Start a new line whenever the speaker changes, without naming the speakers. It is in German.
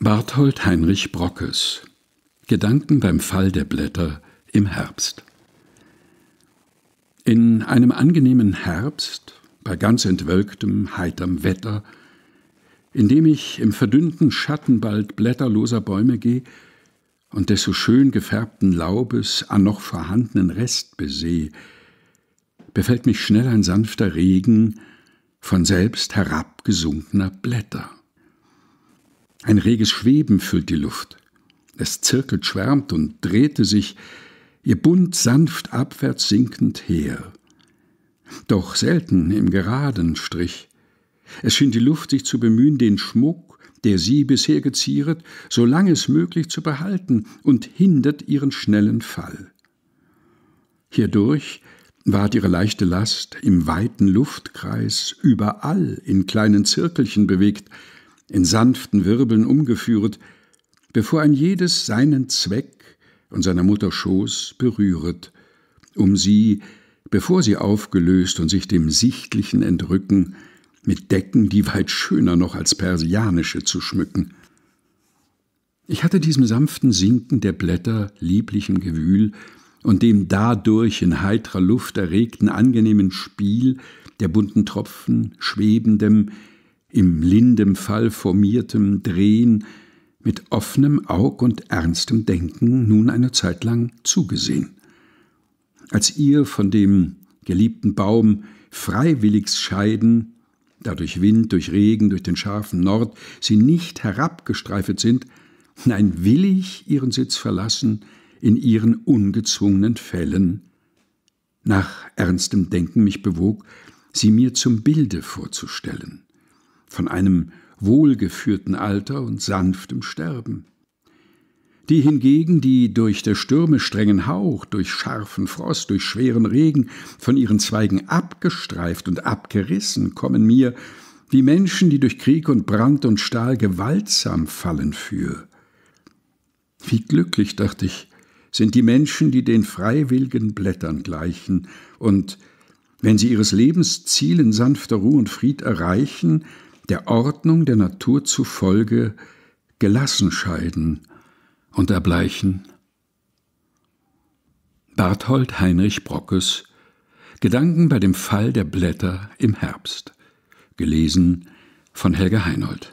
Barthold Heinrich Brockes Gedanken beim Fall der Blätter im Herbst In einem angenehmen Herbst, bei ganz entwölktem, heiterm Wetter, indem ich im verdünnten Schatten bald blätterloser Bäume gehe und des so schön gefärbten Laubes an noch vorhandenen Rest beseh, befällt mich schnell ein sanfter Regen von selbst herabgesunkener Blätter. Ein reges Schweben füllt die Luft. Es zirkelt, schwärmt und drehte sich, ihr Bund sanft abwärts sinkend her. Doch selten im geraden Strich. Es schien die Luft sich zu bemühen, den Schmuck, der sie bisher gezieret, so solange es möglich zu behalten und hindert ihren schnellen Fall. Hierdurch ward ihre leichte Last im weiten Luftkreis überall in kleinen Zirkelchen bewegt, in sanften Wirbeln umgeführet, bevor ein jedes seinen Zweck und seiner Mutter Schoß berühret, um sie, bevor sie aufgelöst und sich dem Sichtlichen entrücken, mit Decken, die weit schöner noch als persianische zu schmücken. Ich hatte diesem sanften Sinken der Blätter, lieblichem Gewühl und dem dadurch in heitrer Luft erregten angenehmen Spiel der bunten Tropfen, schwebendem, im lindem Fall formiertem Drehen, mit offenem Aug und ernstem Denken nun eine Zeit lang zugesehen. Als ihr von dem geliebten Baum freiwilligs scheiden, da durch Wind, durch Regen, durch den scharfen Nord sie nicht herabgestreifet sind, nein willig ihren Sitz verlassen, in ihren ungezwungenen Fällen, nach ernstem Denken mich bewog, sie mir zum Bilde vorzustellen von einem wohlgeführten Alter und sanftem Sterben. Die hingegen, die durch der Stürme strengen Hauch, durch scharfen Frost, durch schweren Regen von ihren Zweigen abgestreift und abgerissen, kommen mir wie Menschen, die durch Krieg und Brand und Stahl gewaltsam fallen für. Wie glücklich, dachte ich, sind die Menschen, die den freiwilligen Blättern gleichen und, wenn sie ihres Lebens Ziel in sanfter Ruhe und Fried erreichen, der Ordnung der Natur zufolge gelassen scheiden und erbleichen. Barthold Heinrich Brockes Gedanken bei dem Fall der Blätter im Herbst. Gelesen von Helga Heinold.